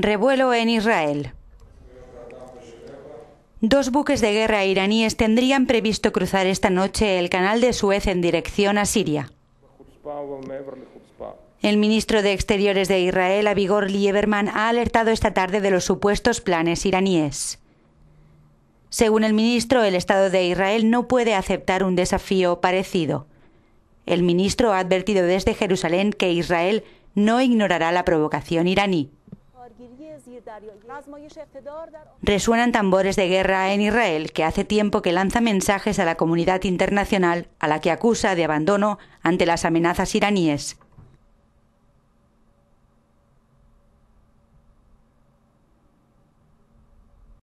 Revuelo en Israel. Dos buques de guerra iraníes tendrían previsto cruzar esta noche el canal de Suez en dirección a Siria. El ministro de Exteriores de Israel, Avigor Lieberman, ha alertado esta tarde de los supuestos planes iraníes. Según el ministro, el Estado de Israel no puede aceptar un desafío parecido. El ministro ha advertido desde Jerusalén que Israel no ignorará la provocación iraní. Resuenan tambores de guerra en Israel, que hace tiempo que lanza mensajes a la comunidad internacional, a la que acusa de abandono ante las amenazas iraníes.